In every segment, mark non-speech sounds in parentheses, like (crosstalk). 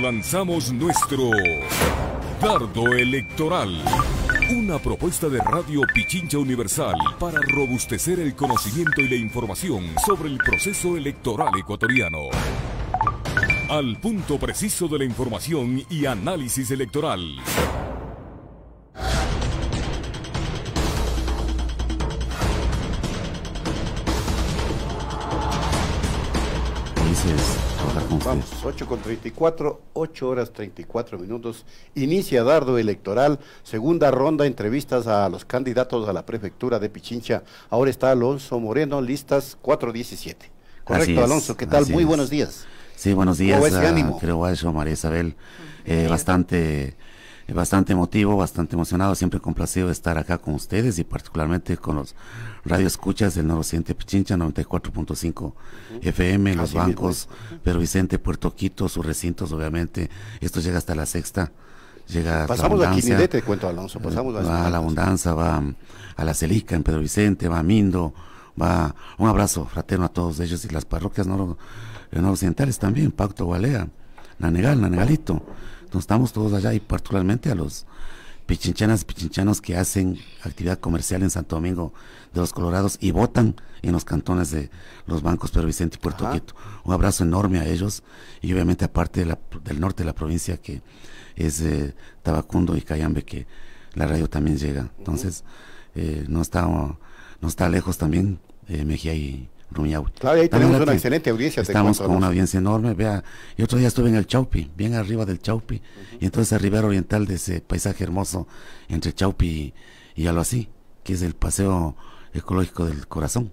Lanzamos nuestro dardo electoral. Una propuesta de Radio Pichincha Universal para robustecer el conocimiento y la información sobre el proceso electoral ecuatoriano. Al punto preciso de la información y análisis electoral. Dices trabajar con Vamos, 8 con 34, 8 horas 34 minutos. Inicia dardo electoral, segunda ronda, entrevistas a los candidatos a la prefectura de Pichincha. Ahora está Alonso Moreno, listas 417. Correcto, Alonso, ¿qué tal? Muy buenos días. Sí, buenos días. ¿Cómo a, ánimo? Creo a eso, María Isabel. Eh, bastante bastante emotivo, bastante emocionado, siempre complacido de estar acá con ustedes y particularmente con los escuchas del Noroccidente Pichincha 94.5 FM, los bancos, Pedro Vicente, Puerto Quito, sus recintos, obviamente, esto llega hasta la sexta. Llega pasamos a te cuento Alonso, pasamos a, la abundancia, va a la Celica en Pedro Vicente, va a Mindo, va un abrazo fraterno a todos ellos y las parroquias noro, noroccidentales también, Pacto Balea, Nanegal, Nanegalito estamos todos allá y particularmente a los pichinchanas, y pichinchanos que hacen actividad comercial en Santo Domingo de los Colorados y votan en los cantones de los bancos Pedro Vicente y Puerto Quito. Un abrazo enorme a ellos y obviamente aparte del norte de la provincia que es eh, Tabacundo y Cayambe que la radio también llega. Entonces, eh, no, está, no está lejos también eh, Mejía y, Claro, ahí tenemos una excelente audiencia. Estamos con una audiencia enorme, vea. Y otro día estuve en el Chaupi, bien arriba del Chaupi, y entonces arriba Oriental de ese paisaje hermoso entre Chaupi y, algo así, que es el paseo ecológico del corazón.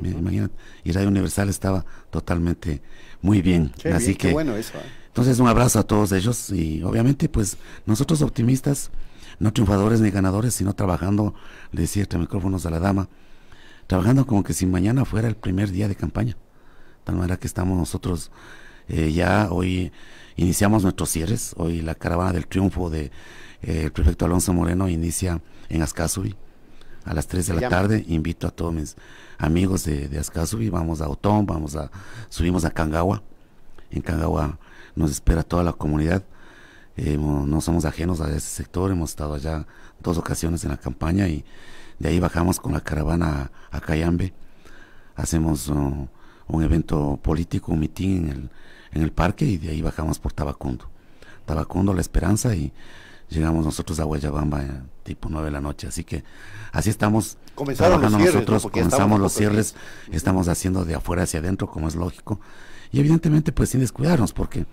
Imagínate, y Radio Universal estaba totalmente muy bien. así que, bueno ¿eh? Entonces un abrazo a todos ellos y obviamente pues nosotros optimistas, no triunfadores ni ganadores, sino trabajando, de decía este micrófonos a la dama, trabajando como que si mañana fuera el primer día de campaña. tal manera que estamos nosotros eh, ya hoy iniciamos nuestros cierres. Hoy la caravana del triunfo de eh, el prefecto Alonso Moreno inicia en Ascasubi a las 3 de la tarde. Invito a todos mis amigos de, de Ascasubi. Vamos a Otón, vamos a, subimos a Cangawa. En Cangawa nos espera toda la comunidad. no somos ajenos a ese sector, hemos estado allá dos ocasiones en la campaña y de ahí bajamos con la caravana a Cayambe, hacemos uh, un evento político, un mitin en el, parque y de ahí bajamos por Tabacundo. Tabacundo, La Esperanza y llegamos nosotros a Guayabamba eh, tipo 9 de la noche. Así que así estamos trabajando nosotros, comenzamos los cierres, estamos haciendo de afuera hacia adentro, como es lógico. Y evidentemente pues sin descuidarnos, porque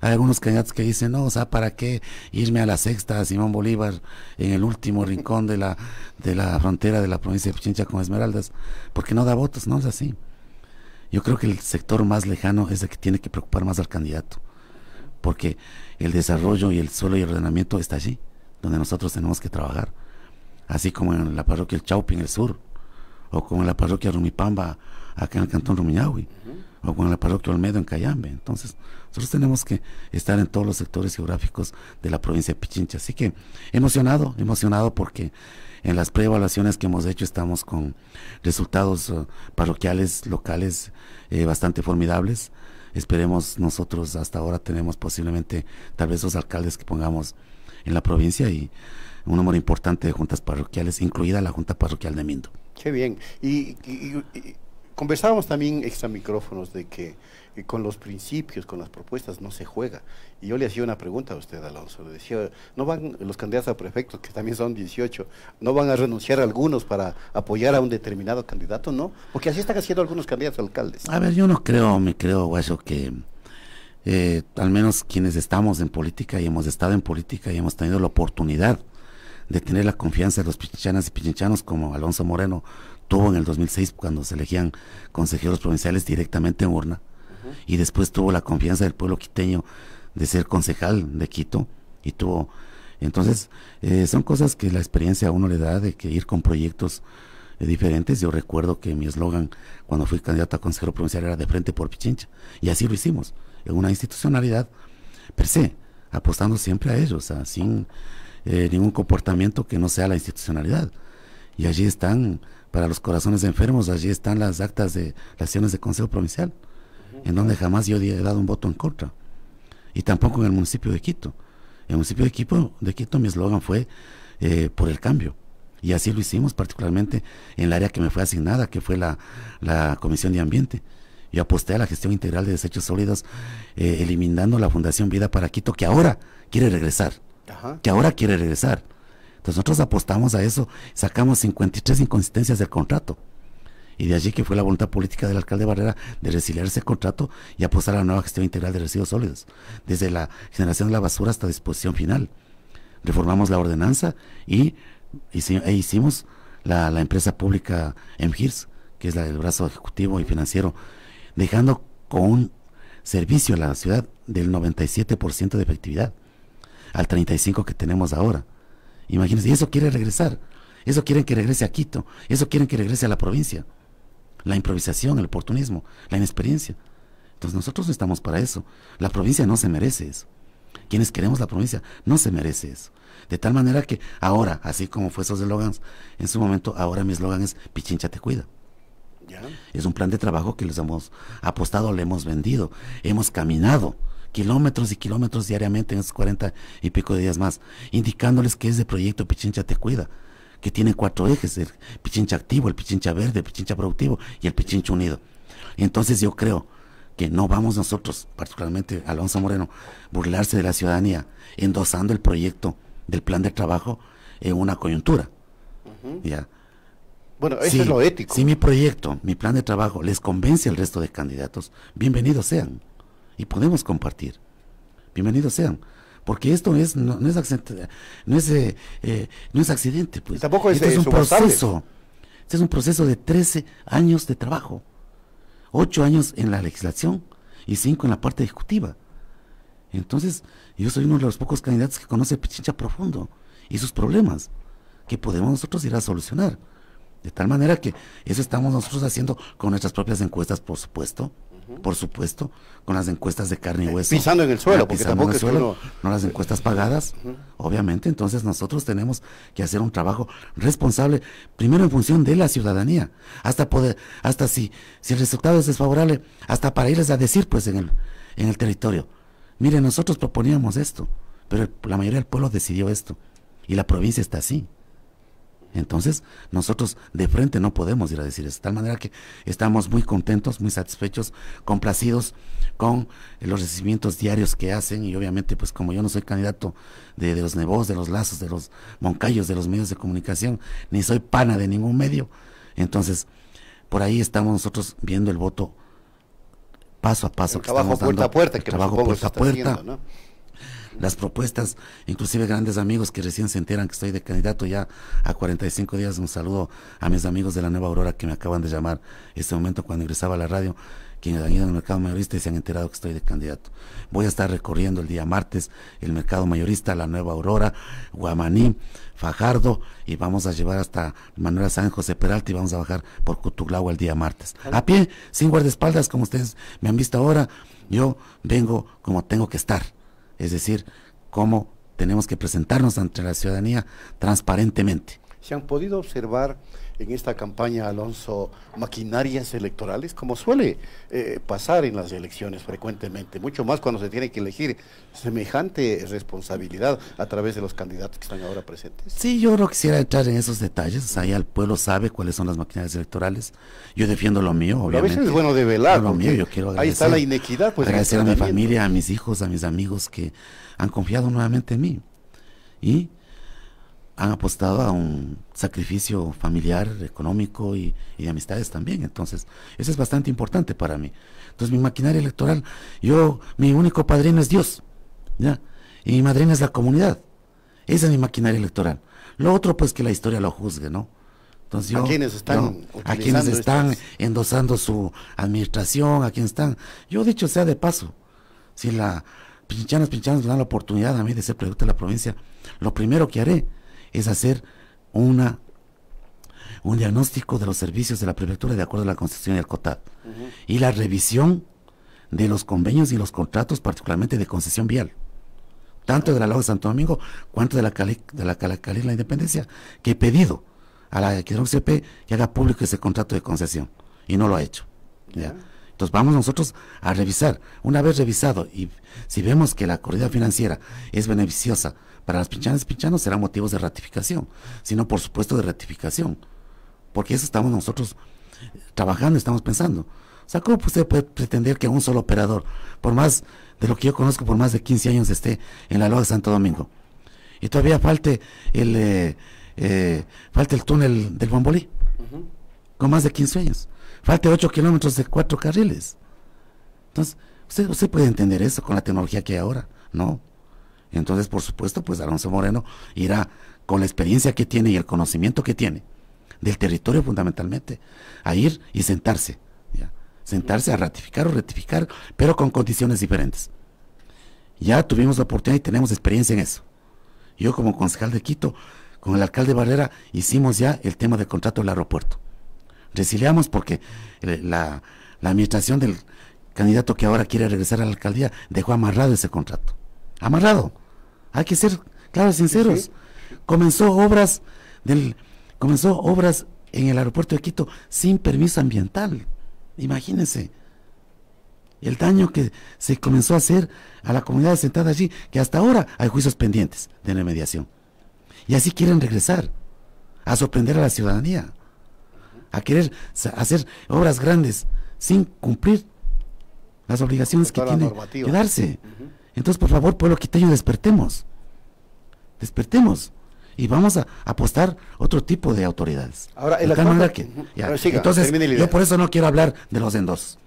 hay algunos candidatos que dicen, no, o sea, ¿para qué irme a la sexta Simón Bolívar en el último rincón de la, de la frontera de la provincia de Pichincha con Esmeraldas? Porque no da votos, no es así. Yo creo que el sector más lejano es el que tiene que preocupar más al candidato, porque el desarrollo y el suelo y ordenamiento está allí, donde nosotros tenemos que trabajar, así como en la parroquia El Chaupi en el sur, o como en la parroquia Rumipamba acá en el cantón Rumiñahui o con la parroquia Olmedo en Cayambe. Entonces, nosotros tenemos que estar en todos los sectores geográficos de la provincia de Pichincha. Así que emocionado, emocionado porque en las pre-evaluaciones que hemos hecho estamos con resultados eh, parroquiales locales eh, bastante formidables. Esperemos nosotros hasta ahora tenemos posiblemente tal vez los alcaldes que pongamos en la provincia y un número importante de juntas parroquiales, incluida la junta parroquial de Mindo. Qué bien. y Conversábamos también extra micrófonos de que eh, con los principios, con las propuestas no se juega. Y yo le hacía una pregunta a usted, Alonso. Le decía, ¿no van los candidatos a prefectos, que también son 18, no van a renunciar algunos para apoyar a un determinado candidato? No, porque así están haciendo algunos candidatos a alcaldes. A ver, yo no creo, me creo, Guayo, que eh, al menos quienes estamos en política y hemos estado en política y hemos tenido la oportunidad de tener la confianza de los pichinchanas y pichinchanos como Alonso Moreno, tuvo en el 2006 cuando se elegían consejeros provinciales directamente en urna y después tuvo la confianza del pueblo quiteño de ser concejal de Quito y tuvo entonces eh, son cosas que la experiencia a uno le da de que ir con proyectos eh, diferentes yo recuerdo que mi eslogan cuando fui candidato a consejero provincial era de frente por Pichincha y así lo hicimos en una institucionalidad per se apostando siempre a ellos sin eh, ningún comportamiento que no sea la institucionalidad y allí están para los corazones enfermos, allí están las actas de las sesiones del Consejo Provincial, en donde jamás yo he dado un voto en contra, y tampoco en el municipio de Quito. En el municipio de Quito, de Quito mi eslogan fue eh, por el cambio, y así lo hicimos particularmente en el área que me fue asignada, que fue la, Comisión de Ambiente. Yo aposté a la gestión integral de desechos sólidos, eh, eliminando la Fundación Vida para Quito, que ahora quiere regresar, que ahora quiere regresar entonces pues nosotros apostamos a eso, sacamos 53 inconsistencias del contrato. Y de allí que fue la voluntad política del alcalde Barrera de resiliar ese contrato y apostar a la nueva gestión integral de residuos sólidos, desde la generación de la basura hasta disposición final. Reformamos la ordenanza y e hicimos la, empresa pública MGIRS, que es la, el brazo ejecutivo y financiero, dejando con un servicio a la ciudad del 97% de efectividad, al 35% que tenemos ahora. Imagínense, y eso quiere regresar. Eso quieren que regrese a Quito. Eso quieren que regrese a la provincia. La improvisación, el oportunismo, la inexperiencia. Entonces nosotros no estamos para eso. La provincia no se merece eso. Quienes queremos la provincia no se merece eso. De tal manera que ahora, así como fue esos eslogans, en su momento, ahora mi eslogan es Pichincha te cuida. Es un plan de trabajo que les hemos apostado, le hemos vendido, hemos caminado kilómetros y kilómetros diariamente en esos 40 y pico de días más, indicándoles que es de proyecto Pichincha Te Cuida, que tiene cuatro ejes, el Pichincha Activo, el Pichincha Verde, el Pichincha Productivo y el Pichincha Unido. Entonces yo creo que no vamos nosotros, particularmente Alonso Moreno, burlarse de la ciudadanía, endosando el proyecto del plan de trabajo en una coyuntura. ¿Ya? Bueno, eso es lo ético. Si mi proyecto, mi plan de trabajo les convence al resto de candidatos, bienvenidos sean y podemos compartir. Bienvenidos sean. Porque esto es, no, es, accidente, no, es, eh, eh, no es accidente, pues. Tampoco es, esto es un proceso. Este es un proceso de 13 años de trabajo. 8 años en la legislación y 5 en la parte ejecutiva. Entonces, yo soy uno de los pocos candidatos que conoce Pichincha profundo y sus problemas que podemos nosotros ir a solucionar. De tal manera que eso estamos nosotros haciendo con nuestras propias encuestas, por supuesto, por supuesto, con las encuestas de carne y eh, hueso. Pisando en el suelo, porque tampoco suelo, no... las encuestas pagadas, obviamente. Entonces nosotros tenemos que hacer un trabajo responsable, primero en función de la ciudadanía, hasta poder, hasta si, si el resultado es desfavorable, hasta para irles a decir, pues, en el, en el territorio. Mire, nosotros proponíamos esto, pero la mayoría del pueblo decidió esto, y la provincia está así. Entonces, nosotros de frente no podemos ir a decir eso. De tal manera que estamos muy contentos, muy satisfechos, complacidos con eh, los recibimientos diarios que hacen. Y obviamente, pues como yo no soy candidato de, los Nevos, de los Lazos, de los Moncayos, de los medios de comunicación, ni soy pana de ningún medio. Entonces, por ahí estamos nosotros viendo el voto paso a paso. que trabajo puerta a puerta, trabajo puerta a puerta. ¿no? las propuestas, inclusive grandes amigos que recién se enteran que estoy de candidato ya a 45 días. Un saludo a mis amigos de la Nueva Aurora que me acaban de llamar este momento cuando ingresaba a la radio, quienes han ido al mercado mayorista y se han enterado que estoy de candidato. Voy a estar recorriendo el día martes el mercado mayorista, la Nueva Aurora, Guamaní, Fajardo y vamos a llevar hasta manuel San José Peralta y vamos a bajar por Cutuglao el día martes. A pie, sin guardaespaldas como ustedes me han visto ahora, yo vengo como tengo que estar es decir, cómo tenemos que presentarnos ante la ciudadanía transparentemente. Se han podido observar en esta campaña, Alonso, maquinarias electorales, como suele eh, pasar en las elecciones frecuentemente, mucho más cuando se tiene que elegir semejante responsabilidad a través de los candidatos que están ahora presentes. Sí, yo no quisiera entrar en esos detalles, ahí el pueblo sabe cuáles son las maquinarias electorales, yo defiendo lo mío, obviamente. a veces es bueno develar. Lo mío, ahí está la inequidad. Pues, agradecer a mi familia, a mis hijos, a mis amigos que han confiado nuevamente en mí. Y han apostado a un sacrificio familiar, económico y, de amistades también. Entonces, eso es bastante importante para mí. Entonces, mi maquinaria electoral, yo, mi único padrino es Dios, ¿ya? Y mi madrina es la comunidad. Esa es mi maquinaria electoral. Lo otro, pues, que la historia lo juzgue, ¿no? Entonces, yo, a quienes están, a quienes están endosando su administración, a quienes están. Yo, dicho sea de paso, si la pinchanas, pinchanas me dan la oportunidad a mí de ser presidente de la provincia, lo primero que haré es hacer una un diagnóstico de los servicios de la prefectura de acuerdo a la concesión y al COTAD y la revisión de los convenios y los contratos particularmente de concesión vial tanto de la Lago de Santo Domingo cuanto de la Cali, de la la Independencia que he pedido a la se CP que haga público ese contrato de concesión y no lo ha hecho entonces vamos nosotros a revisar. Una vez revisado y si vemos que la corrida financiera es beneficiosa para las pinchanas y pinchanos, serán motivos de ratificación, sino por supuesto de ratificación. Porque eso estamos nosotros trabajando, estamos pensando. O sea, ¿cómo usted puede pretender que un solo operador, por más de lo que yo conozco, por más de 15 años esté en la Loa de Santo Domingo? Y todavía falte el, eh, eh, el túnel del Bambolí, con más de 15 años. Falta 8 kilómetros de cuatro carriles. Entonces, usted, puede entender eso con la tecnología que hay ahora, ¿no? Entonces, por supuesto, pues Alonso Moreno irá con la experiencia que tiene y el conocimiento que tiene del territorio fundamentalmente, a ir y sentarse, ¿ya? sentarse a ratificar o rectificar, pero con condiciones diferentes. Ya tuvimos la oportunidad y tenemos experiencia en eso. Yo como concejal de Quito, con el alcalde Barrera, hicimos ya el tema del contrato del aeropuerto resiliamos porque eh, la, administración del candidato que ahora quiere regresar a la alcaldía dejó amarrado ese contrato. Amarrado. Hay que ser claros, y sinceros. Comenzó obras del comenzó obras en el aeropuerto de Quito sin permiso ambiental. Imagínense el daño que se comenzó a hacer a la comunidad sentada allí, que hasta ahora hay juicios pendientes de remediación. Y así quieren regresar a sorprender a la ciudadanía a querer hacer obras grandes sin cumplir las obligaciones que tiene quedarse darse. Entonces, por favor, pueblo quiteño, despertemos. Despertemos. Y vamos a apostar otro tipo de autoridades. Ahora, el Entonces, yo por eso no quiero hablar de los endos.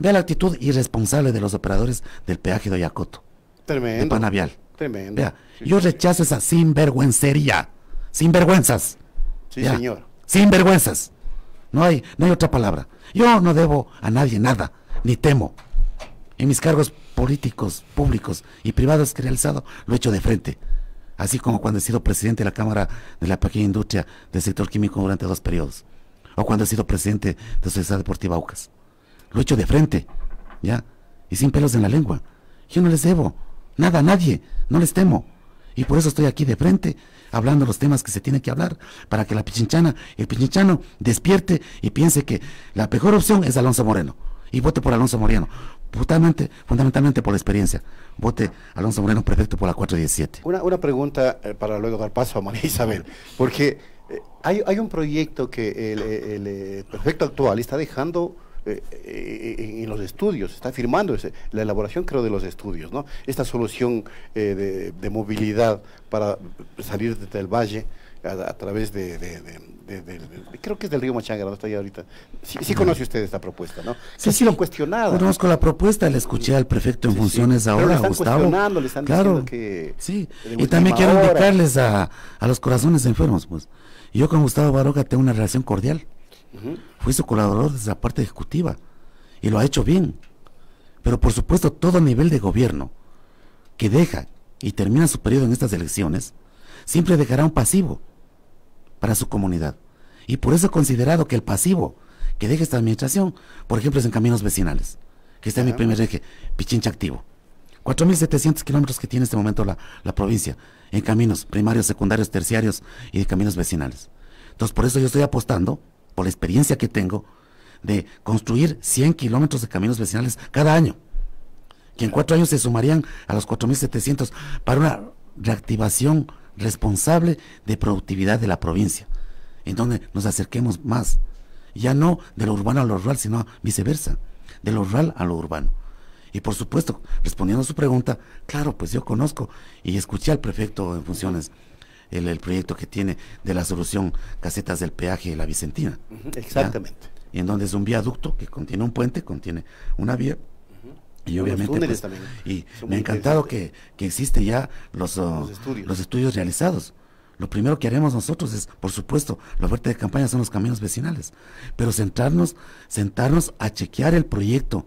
Vea la actitud irresponsable de los operadores del peaje de Oyacoto. Tremendo. Panavial. yo rechazo esa sinvergüencería. Sinvergüenzas. Sí, señor. Sinvergüenzas. No hay, no hay otra palabra. Yo no debo a nadie nada, ni temo. En mis cargos políticos, públicos y privados que he realizado, lo he hecho de frente. Así como cuando he sido presidente de la Cámara de la Pequeña Industria del sector químico durante dos periodos. O cuando he sido presidente de Sociedad Deportiva Aucas. Lo he hecho de frente, ¿ya? Y sin pelos en la lengua. Yo no les debo nada a nadie, no les temo. Y por eso estoy aquí de frente hablando los temas que se tiene que hablar para que la pichinchana, el pichinchano despierte y piense que la mejor opción es Alonso Moreno y vote por Alonso Moreno. fundamentalmente por la experiencia. Vote Alonso Moreno, prefecto por la 417. Una, una pregunta eh, para luego dar paso a María Isabel, porque eh, hay, un proyecto que el, el, el eh, prefecto actual está dejando eh, eh, eh, en los estudios, está firmando la elaboración, creo, de los estudios, ¿no? Esta solución eh, de, de, movilidad para salir del valle a, través de, creo que es del río Machangra, no está ahí ahorita. Sí, conoce usted esta propuesta, ¿no? Sí, sí lo cuestionado Conozco la propuesta, la escuché al prefecto en funciones ahora, Gustavo. claro, que. Sí, y también quiero indicarles a, a los corazones enfermos, pues. Yo con Gustavo Baroca tengo una relación cordial fue su colaborador desde la parte ejecutiva y lo ha hecho bien. Pero por supuesto todo nivel de gobierno que deja y termina su periodo en estas elecciones, siempre dejará un pasivo para su comunidad. Y por eso he considerado que el pasivo que deja esta administración, por ejemplo, es en caminos vecinales, que está en mi primer eje, Pichincha Activo. 4.700 kilómetros que tiene en este momento la, la, provincia en caminos primarios, secundarios, terciarios y de caminos vecinales. Entonces, por eso yo estoy apostando por la experiencia que tengo, de construir 100 kilómetros de caminos vecinales cada año, que en cuatro años se sumarían a los 4.700 para una reactivación responsable de productividad de la provincia, en donde nos acerquemos más, ya no de lo urbano a lo rural, sino viceversa, de lo rural a lo urbano. Y por supuesto, respondiendo a su pregunta, claro, pues yo conozco y escuché al prefecto en funciones el, proyecto que tiene de la solución casetas del peaje de la Vicentina. exactamente. Y en donde es un viaducto que contiene un puente, contiene una vía. Y obviamente, pues, y me ha encantado que, que existen ya los, oh, los, estudios. realizados. Lo primero que haremos nosotros es, por supuesto, la oferta de campaña son los caminos vecinales, pero sentarnos, sentarnos a chequear el proyecto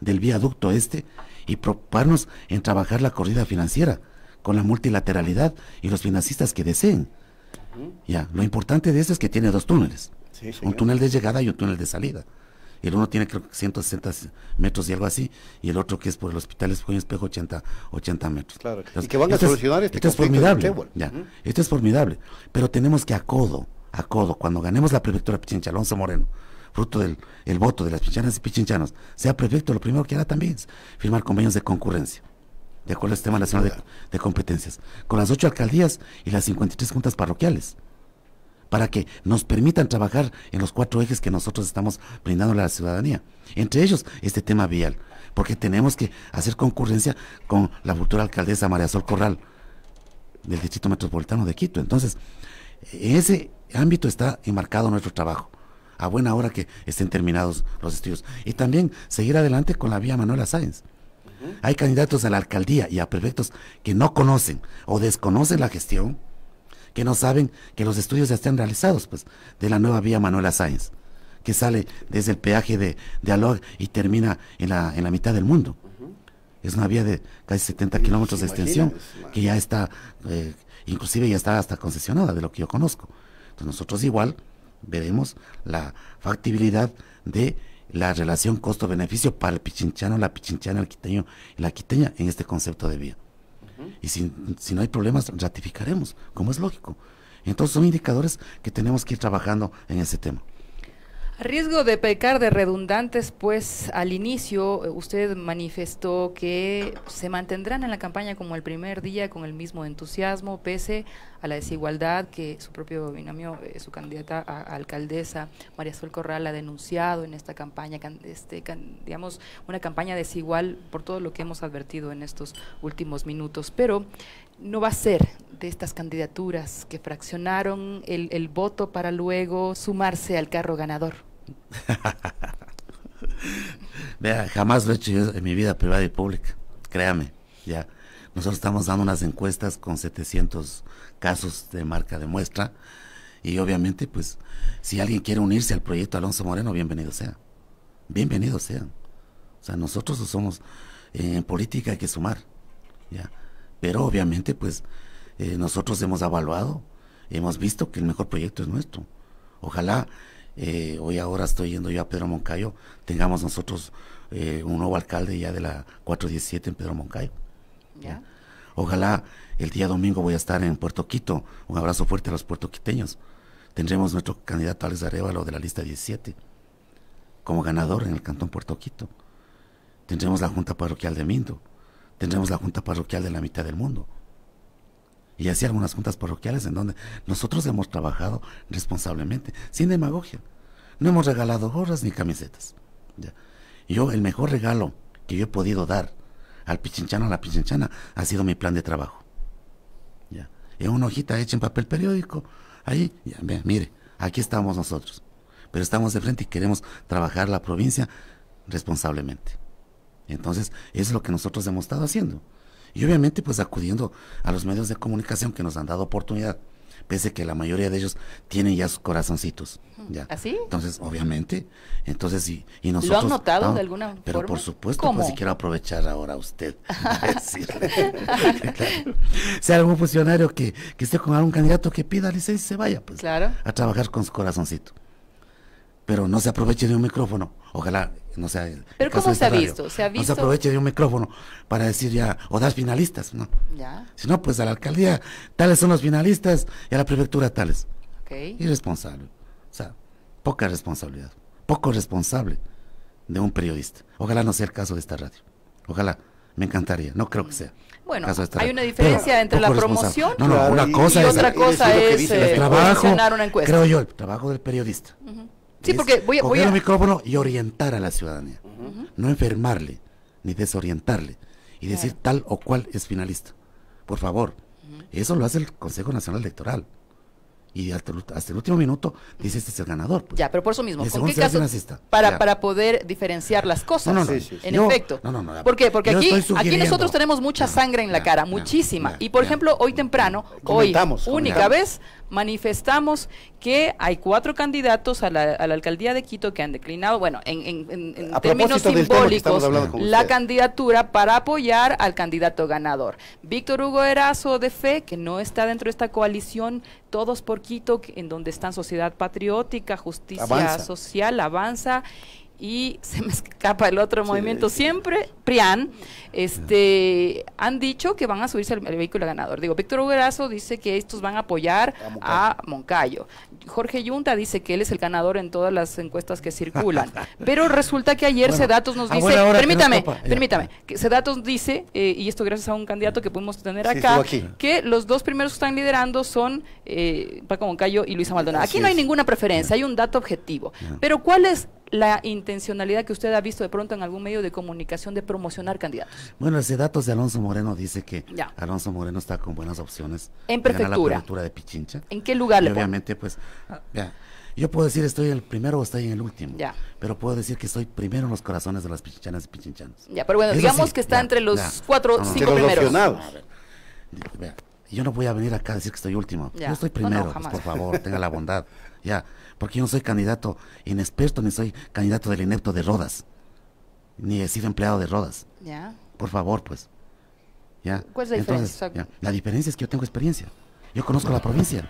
del viaducto este y preocuparnos en trabajar la corrida financiera con la multilateralidad y los financistas que deseen. Ya, lo importante de eso es que tiene dos túneles, un túnel de llegada y un túnel de salida. El uno tiene creo que 160 metros y algo así, y el otro que es por el hospital es un Espejo 80, 80 metros. Claro. y que van a solucionar este, Esto es formidable. ya, Esto es formidable, pero tenemos que a codo, a codo, cuando ganemos la prefectura Pichincha, Alonso Moreno, fruto del el voto de las pichinchanas y pichinchanos, sea prefecto, lo primero que hará también es firmar convenios de concurrencia de acuerdo al Sistema este Nacional de, Competencias, con las ocho alcaldías y las 53 juntas parroquiales, para que nos permitan trabajar en los cuatro ejes que nosotros estamos brindando a la ciudadanía, entre ellos este tema vial, porque tenemos que hacer concurrencia con la futura alcaldesa María Sol Corral del Distrito Metropolitano de Quito. Entonces, en ese ámbito está enmarcado nuestro trabajo a buena hora que estén terminados los estudios. Y también seguir adelante con la vía Manuela Sáenz. Hay candidatos a la alcaldía y a prefectos que no conocen o desconocen la gestión, que no saben que los estudios ya están realizados, pues, de la nueva vía Manuela Sáenz, que sale desde el peaje de, de Alor y termina en la, en la mitad del mundo. Es una vía de casi 70 kilómetros de extensión, que ya está, eh, inclusive ya está hasta concesionada, de lo que yo conozco. Entonces nosotros igual veremos la factibilidad de la relación costo-beneficio para el pichinchano, la pichinchana, el quiteño y la quiteña en este concepto de vida. Y si, no hay problemas, ratificaremos, como es lógico. Entonces son indicadores que tenemos que ir trabajando en ese tema. A riesgo de pecar de redundantes, pues al inicio eh, usted manifestó que se mantendrán en la campaña como el primer día con el mismo entusiasmo, pese a la desigualdad que su propio binomio, eh, su candidata a, alcaldesa María Sol Corral ha denunciado en esta campaña, este, digamos, una campaña desigual por todo lo que hemos advertido en estos últimos minutos. Pero no va a ser de estas candidaturas que fraccionaron el, el voto para luego sumarse al carro ganador. (laughs) Vea, jamás lo he hecho en mi vida privada y pública, créame, ya. Nosotros estamos dando unas encuestas con 700 casos de marca de muestra y obviamente pues si alguien quiere unirse al proyecto Alonso Moreno, bienvenido sea. Bienvenido sea. O sea, nosotros somos en política hay que sumar, ¿ya? Pero obviamente pues eh, nosotros hemos evaluado, hemos visto que el mejor proyecto es nuestro. Ojalá eh, hoy ahora estoy yendo yo a Pedro Moncayo, tengamos nosotros eh, un nuevo alcalde ya de la 417 en Pedro Moncayo. Ojalá el día domingo voy a estar en Puerto Quito. Un abrazo fuerte a los puertoquiteños. Tendremos nuestro candidato Alex Arevalo de la lista 17 como ganador en el cantón Puerto Quito. Tendremos la Junta Parroquial de Mindo. Tendremos la Junta Parroquial de la mitad del mundo. Y así algunas juntas parroquiales en donde nosotros hemos trabajado responsablemente, sin demagogia. No hemos regalado gorras ni camisetas. Yo, el mejor regalo que yo he podido dar al pichinchano, a la pichinchana, ha sido mi plan de trabajo. Ya. En una hojita hecha en papel periódico, ahí, ya, mire, aquí estamos nosotros. Pero estamos de frente y queremos trabajar la provincia responsablemente. Entonces, eso es lo que nosotros hemos estado haciendo. Y obviamente, pues acudiendo a los medios de comunicación que nos han dado oportunidad pese que la mayoría de ellos tienen ya sus corazoncitos. ¿ya? ¿Así? ¿Ah, entonces, obviamente, entonces y, nosotros... ¿Lo han notado de alguna forma? Pero por supuesto, como pues si quiero aprovechar ahora a usted (laughs) (laughs) Sea Si algún funcionario que, que esté con algún candidato que pida licencia y se vaya, pues, claro. a trabajar con su corazoncito. Pero no se aproveche de un micrófono. Ojalá no sea, Pero ¿cómo este se ha visto? Se ha visto. No se aproveche de un micrófono para decir ya, o das finalistas, ¿no? Ya. Si no, pues a la alcaldía tales son los finalistas y a la prefectura tales. Irresponsable. O sea, poca responsabilidad, poco responsable de un periodista. Ojalá no sea el caso de esta radio. Ojalá, me encantaría, no creo que sea. Bueno, hay una diferencia entre la promoción no, no, una y, cosa y otra cosa es, eh, El trabajo, Creo yo, el trabajo del periodista. Ajá Sí, porque voy, a, micrófono y orientar a la ciudadanía. No enfermarle, ni desorientarle, y decir tal o cual es finalista. Por favor, eso lo hace el Consejo Nacional Electoral. Y hasta, el último minuto dice este es el ganador. Pues. Ya, pero por eso mismo, ¿con qué Para, poder diferenciar las cosas, no, no, no, en efecto. ¿Por qué? Porque aquí, aquí nosotros tenemos mucha sangre en la cara, muchísima. y por ejemplo, hoy temprano, hoy, única vez, manifestamos que hay cuatro candidatos a la, a la alcaldía de Quito que han declinado, bueno, en, en, términos simbólicos, la candidatura para apoyar al candidato ganador. Víctor Hugo Erazo de FE, que no está dentro de esta coalición Todos por Quito, en donde están Sociedad Patriótica, Justicia Social, Avanza y se me escapa el otro movimiento siempre, PRIAN, este, han dicho que van a subirse el, vehículo ganador. Digo, Víctor Huguerazo dice que estos van a apoyar a Moncayo. Jorge Yunta dice que él es el ganador en todas las encuestas que circulan. (laughs) Pero resulta que ayer se Sedatos nos ah, dice, permítame, permítame, que Sedatos dice, eh, y esto gracias a un candidato que pudimos tener acá, que los dos primeros que están liderando son eh, Paco Moncayo y Luisa Maldonado. Aquí no hay ninguna preferencia, hay un dato objetivo. Pero ¿cuál es la intencionalidad que usted ha visto de pronto en algún medio de comunicación de promocionar candidatos? Bueno, ese datos de Alonso Moreno dice que Alonso Moreno está con buenas opciones. En La prefectura de Pichincha. ¿En qué lugar le Obviamente, pues, ya, ah, yo puedo decir estoy en el primero o estoy en el último. Ya. Pero puedo decir que estoy primero en los corazones de las pichinchanas y pichinchanos. Ya, pero bueno, digamos que está entre los cuatro, cinco primeros. Yo no voy a venir acá a decir que estoy último. Yo estoy primero, pues, por favor, tenga la bondad. Ya, porque yo no soy candidato inexperto, ni soy candidato del inepto de Rodas, ni he sido empleado de Rodas. Por favor, pues. ¿Cuál es la diferencia? La diferencia es que yo tengo experiencia. Yo conozco la provincia.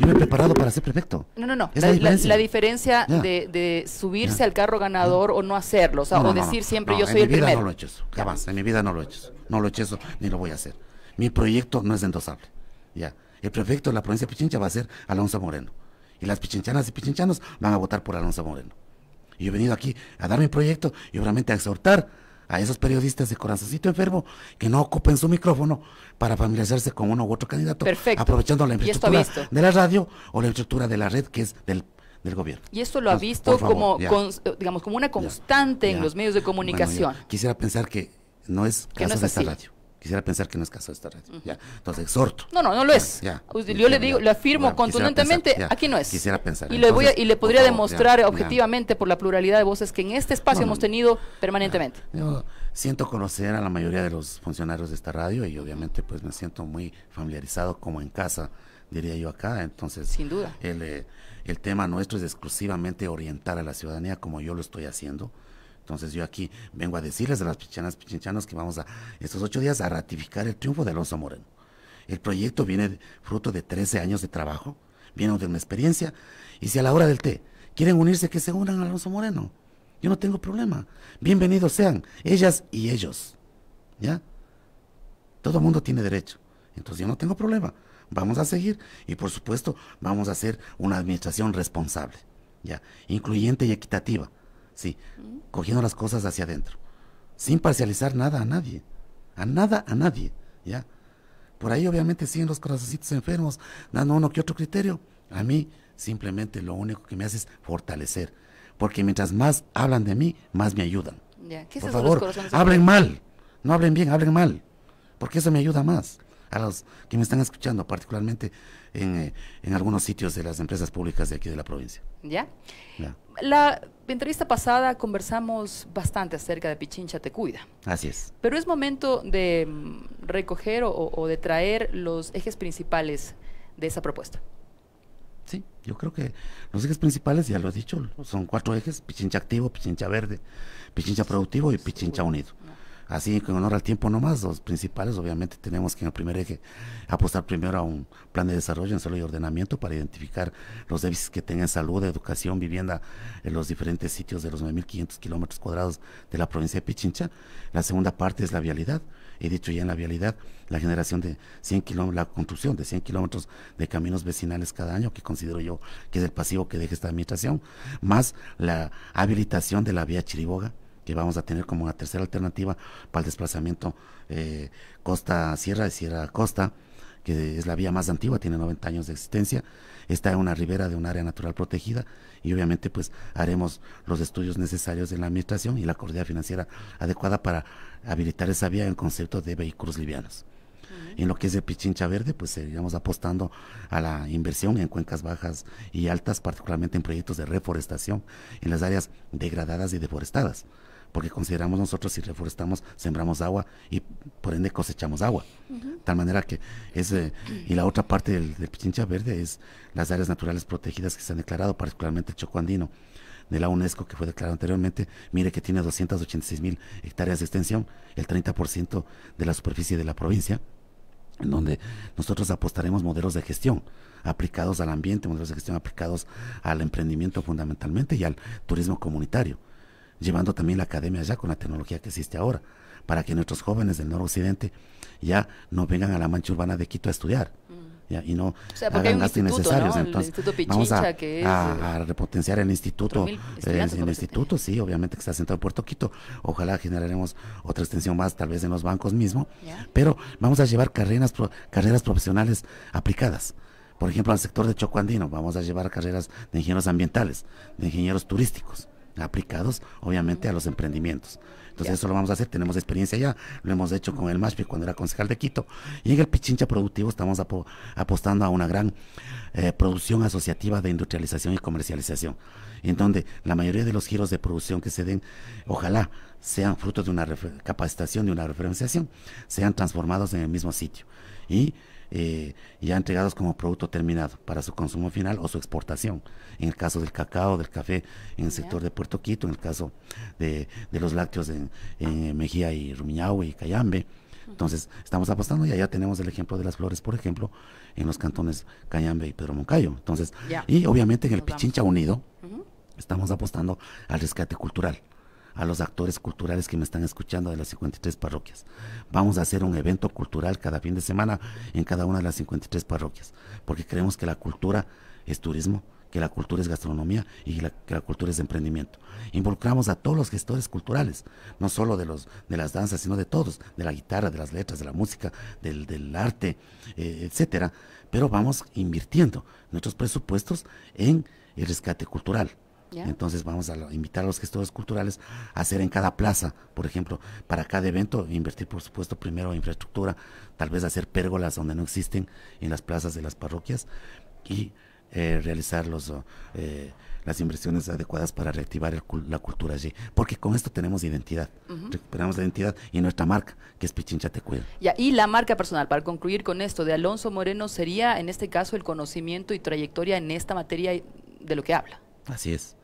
Yo me he preparado para ser prefecto. No, no, no. la, diferencia, de, subirse al carro ganador o no hacerlo. O, sea, decir siempre yo soy el primero. En mi vida no lo he hecho eso. Jamás. En mi vida no lo he hecho eso. No lo he hecho ni lo voy a hacer. Mi proyecto no es endosable. Ya. El prefecto de la provincia de Pichincha va a ser Alonso Moreno y las pichinchanas y pichinchanos van a votar por Alonso Moreno. Y yo he venido aquí a dar mi proyecto y obviamente a exhortar a esos periodistas de corazoncito enfermo que no ocupen su micrófono para familiarizarse con uno u otro candidato, aprovechando la infraestructura de la radio o la infraestructura de la red que es del del gobierno. Y esto lo ha visto como, digamos, como una constante en los medios de comunicación. quisiera pensar que no es esta radio. Quisiera pensar que no es caso de esta radio. Entonces exhorto. No, no, no lo es. Pues, yo, le digo, le afirmo contundentemente, aquí no es. Quisiera pensar. Y, le, voy y le podría demostrar objetivamente por la pluralidad de voces que en este espacio hemos tenido permanentemente. siento conocer a la mayoría de los funcionarios de esta radio y obviamente pues me siento muy familiarizado como en casa, diría yo acá. Entonces, sin duda. El, eh, el tema nuestro es exclusivamente orientar a la ciudadanía como yo lo estoy haciendo. Entonces yo aquí vengo a decirles a las pichinchanas, pichinchanos que vamos a estos ocho días a ratificar el triunfo de Alonso moreno. El proyecto viene fruto de 13 años de trabajo, viene de una experiencia, y si a la hora del té quieren unirse, que se unan a Alonso moreno. Yo no tengo problema. Bienvenidos sean ellas y ellos. ¿Ya? Todo mundo tiene derecho. Entonces yo no tengo problema. Vamos a seguir y por supuesto vamos a hacer una administración responsable, ¿ya? Incluyente y equitativa sí, cogiendo las cosas hacia adentro, sin parcializar nada a nadie, a nada a nadie, ¿ya? Por ahí obviamente siguen los corazoncitos enfermos, dando uno que otro criterio. A mí simplemente lo único que me hace es fortalecer, porque mientras más hablan de mí, más me ayudan. Por favor, hablen mal, no hablen bien, hablen mal, porque eso me ayuda más a los que me están escuchando, particularmente en, eh, en algunos sitios de las empresas públicas de aquí de la provincia. Ya. ya. La entrevista pasada conversamos bastante acerca de Pichincha Te Cuida. Así es. Pero es momento de mm, recoger o, o de traer los ejes principales de esa propuesta. Sí, yo creo que los ejes principales, ya lo he dicho, son cuatro ejes, Pichincha Activo, Pichincha Verde, Pichincha Productivo y Pichincha Unido así con honor al tiempo nomás, los principales, obviamente tenemos que en el primer eje apostar primero a un plan de desarrollo en suelo y ordenamiento para identificar los déficits que tengan salud, educación, vivienda en los diferentes sitios de los 9.500 kilómetros cuadrados de la provincia de Pichincha. La segunda parte es la vialidad. He dicho ya en la vialidad la generación de 100 kilómetros, la construcción de 100 kilómetros de caminos vecinales cada año, que considero yo que es el pasivo que deje esta administración, más la habilitación de la vía Chiriboga, que vamos a tener como una tercera alternativa para el desplazamiento eh, costa-sierra, sierra-costa, que es la vía más antigua, tiene 90 años de existencia, está en una ribera de un área natural protegida y obviamente pues haremos los estudios necesarios en la administración y la cordillera financiera adecuada para habilitar esa vía en concepto de vehículos livianos. En lo que es de Pichincha Verde, pues seguiremos apostando a la inversión en cuencas bajas y altas, particularmente en proyectos de reforestación en las áreas degradadas y deforestadas porque consideramos nosotros si reforestamos, sembramos agua y por ende cosechamos agua. Tal manera que es, eh, y la otra parte del, Pichincha Verde es las áreas naturales protegidas que se han declarado, particularmente el Choco Andino de la UNESCO que fue declarado anteriormente, mire que tiene 286 mil hectáreas de extensión, el 30% de la superficie de la provincia, en donde nosotros apostaremos modelos de gestión aplicados al ambiente, modelos de gestión aplicados al emprendimiento fundamentalmente y al turismo comunitario llevando también la academia allá con la tecnología que existe ahora, para que nuestros jóvenes del noroccidente ya no vengan a la mancha urbana de Quito a estudiar. Mm. y no o hagan gastos innecesarios. Entonces, vamos eh, a, repotenciar el instituto. Eh, el instituto, sí, obviamente que está centrado en Puerto Quito. Ojalá generaremos otra extensión más, tal vez en los bancos mismo. Pero vamos a llevar carreras, carreras profesionales aplicadas. Por ejemplo, al sector de Choco Andino, vamos a llevar carreras de ingenieros ambientales, de ingenieros turísticos aplicados obviamente a los emprendimientos. Entonces eso lo vamos a hacer, tenemos experiencia ya, lo hemos hecho con el Mashpi cuando era concejal de Quito. Y en el Pichincha Productivo estamos apostando a una gran eh, producción asociativa de industrialización y comercialización en donde la mayoría de los giros de producción que se den, ojalá sean frutos de una capacitación, de una referenciación, sean transformados en el mismo sitio y eh, ya entregados como producto terminado para su consumo final o su exportación. En el caso del cacao, del café, en el sector de Puerto Quito, en el caso de, los lácteos en, Mejía y Rumiñahue y Cayambe. Entonces, estamos apostando y allá tenemos el ejemplo de las flores, por ejemplo, en los cantones Cayambe y Pedro Moncayo. Entonces, y obviamente en el Pichincha Unido, Estamos apostando al rescate cultural, a los actores culturales que me están escuchando de las 53 parroquias. Vamos a hacer un evento cultural cada fin de semana en cada una de las 53 parroquias, porque creemos que la cultura es turismo, que la cultura es gastronomía y que la cultura es emprendimiento. Involucramos a todos los gestores culturales, no solo de, los, de las danzas, sino de todos, de la guitarra, de las letras, de la música, del, arte, eh, etcétera. Pero vamos invirtiendo nuestros presupuestos en el rescate cultural. Entonces vamos a invitar a los gestores culturales a hacer en cada plaza, por ejemplo, para cada evento, invertir por supuesto primero en infraestructura, tal vez hacer pérgolas donde no existen en las plazas de las parroquias y eh, realizar los, eh, las inversiones adecuadas para reactivar la cultura allí, porque con esto tenemos identidad, recuperamos la identidad y nuestra marca, que es Pichincha Te Cuida. Ya, y la marca personal, para concluir con esto, de Alonso Moreno sería en este caso el conocimiento y trayectoria en esta materia de lo que habla. Así es.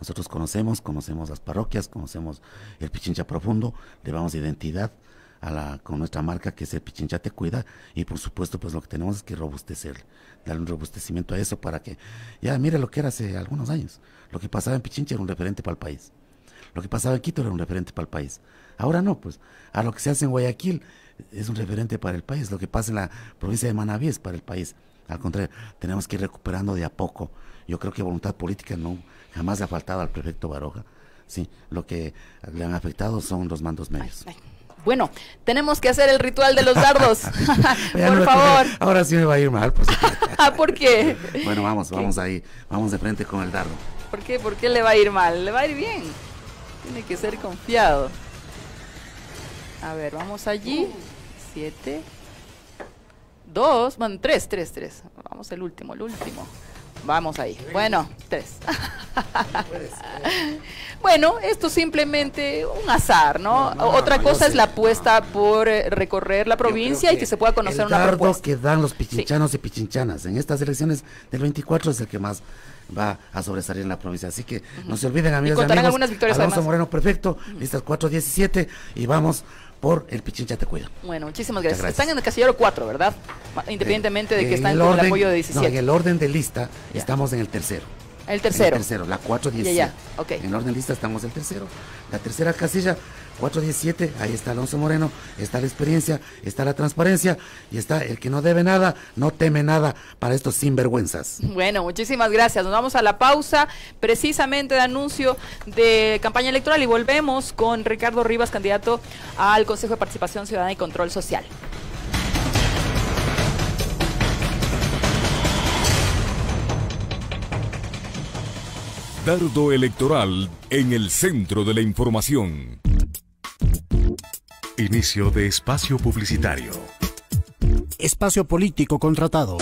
Nosotros conocemos, conocemos las parroquias, conocemos el Pichincha Profundo, le damos identidad a la, con nuestra marca que es el Pichincha Te Cuida y por supuesto pues lo que tenemos es que robustecer, darle un robustecimiento a eso para que, ya mire lo que era hace algunos años, lo que pasaba en Pichincha era un referente para el país, lo que pasaba en Quito era un referente para el país, ahora no, pues a lo que se hace en Guayaquil es un referente para el país. Lo que pasa en la provincia de Manabí es para el país. Al contrario, tenemos que ir recuperando de a poco. Yo creo que voluntad política no jamás le ha faltado al prefecto Baroja. Sí, lo que le han afectado son los mandos medios. Bueno, tenemos que hacer el ritual de los dardos. (laughs) (laughs) Por favor. ahora sí me va a ir mal. Por, (laughs) ah, ¿Por qué? Bueno, vamos, vamos ahí. Vamos de frente con el dardo. ¿Por qué? ¿Por qué le va a ir mal? Le va a ir bien. Tiene que ser confiado. A ver, vamos allí siete, dos, bueno, tres, tres, tres. Vamos el último, el último. Vamos ahí. Bueno, tres. (laughs) bueno, esto simplemente un azar, ¿no? Otra cosa es la apuesta por eh, recorrer la provincia y que se pueda conocer el una que dan los pichinchanos y pichinchanas en estas elecciones del 24 es el que más va a sobresalir en la provincia. Así que no se olviden, amigos. Y algunas victorias. Alonso Moreno, perfecto. Listas 4-17 y vamos por el Pichincha te cuida. Bueno, muchísimas gracias. Están en el casillero 4, ¿verdad? Independientemente de, que están en el, apoyo de 17. No, en el orden de lista estamos en el tercero. El tercero. El tercero, la 417. En orden lista estamos el tercero. La tercera casilla, 417, ahí está Alonso Moreno, está la experiencia, está la transparencia y está el que no debe nada, no teme nada para estos sinvergüenzas. Bueno, muchísimas gracias. Nos vamos a la pausa precisamente de anuncio de campaña electoral y volvemos con Ricardo Rivas, candidato al Consejo de Participación Ciudadana y Control Social. Dardo electoral en el centro de la información. Inicio de espacio publicitario. Espacio político contratado.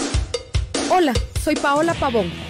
Hola, soy Paola Pavón